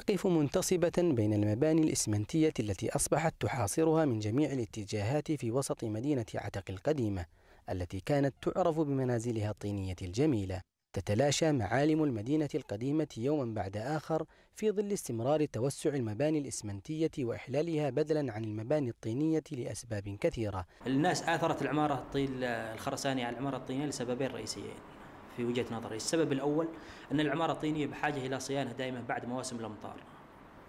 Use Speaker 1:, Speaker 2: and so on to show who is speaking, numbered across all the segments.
Speaker 1: تقف منتصبة بين المباني الإسمنتية التي أصبحت تحاصرها من جميع الاتجاهات في وسط مدينة عتق القديمة التي كانت تعرف بمنازلها الطينية الجميلة تتلاشى معالم المدينة القديمة يوما بعد آخر في ظل استمرار توسع المباني الإسمنتية وإحلالها بدلا عن المباني الطينية لأسباب كثيرة
Speaker 2: الناس آثرت العمارة الطين الخرسانية على العمارة الطينية لسببين رئيسيين في وجهه نظري، السبب الاول ان العماره الطينيه بحاجه الى صيانه دائمه بعد مواسم الامطار.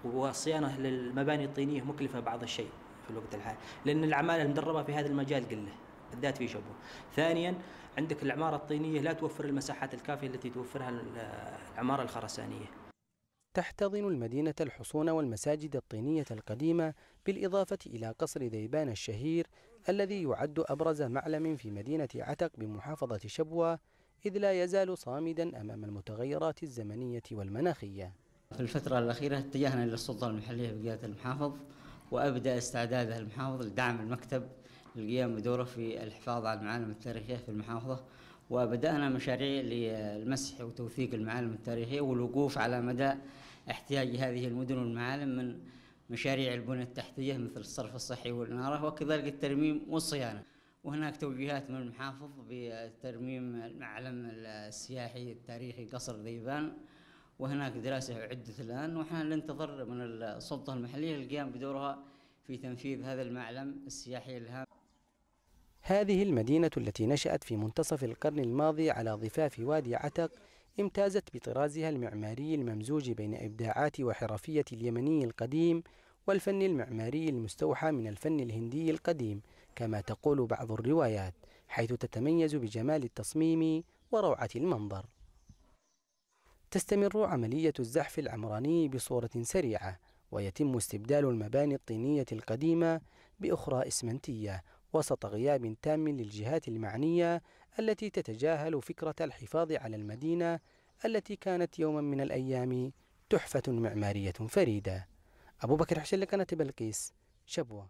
Speaker 2: والصيانه للمباني الطينيه مكلفه بعض الشيء في الوقت الحالي، لان العماله المدربه في هذا المجال قله بالذات في شبوه. ثانيا عندك العماره الطينيه لا توفر المساحات الكافيه التي توفرها العماره الخرسانيه. تحتضن
Speaker 1: المدينة الحصون والمساجد الطينية القديمة بالإضافة إلى قصر ذيبان الشهير الذي يعد أبرز معلم في مدينة عتق بمحافظة شبوة إذ لا يزال صامدا أمام المتغيرات الزمنية والمناخية في الفترة
Speaker 3: الأخيرة اتجهنا إلى السلطة المحلية بقيادة المحافظ وأبدأ استعداد المحافظ لدعم المكتب للقيام بدوره في الحفاظ على المعالم التاريخية في المحافظة وبدأنا مشاريع للمسح وتوثيق المعالم التاريخية والوقوف على مدى احتياج هذه المدن والمعالم من مشاريع البنى التحتية مثل الصرف الصحي والإنارة وكذلك الترميم والصيانة وهناك توجيهات من المحافظ بترميم المعلم السياحي التاريخي قصر ذيبان وهناك دراسة عدت الآن ونحن ننتظر من السلطة المحلية القيام بدورها في تنفيذ هذا المعلم السياحي الهام
Speaker 1: هذه المدينة التي نشأت في منتصف القرن الماضي على ضفاف وادي عتق امتازت بطرازها المعماري الممزوج بين إبداعات وحرفية اليمني القديم والفن المعماري المستوحى من الفن الهندي القديم كما تقول بعض الروايات حيث تتميز بجمال التصميم وروعة المنظر تستمر عملية الزحف العمراني بصورة سريعة ويتم استبدال المباني الطينية القديمة بأخرى إسمنتية وسط غياب تام للجهات المعنية التي تتجاهل فكرة الحفاظ على المدينة التي كانت يوما من الأيام تحفة معمارية فريدة أبو بكر حشلك كانت بلقيس شبوة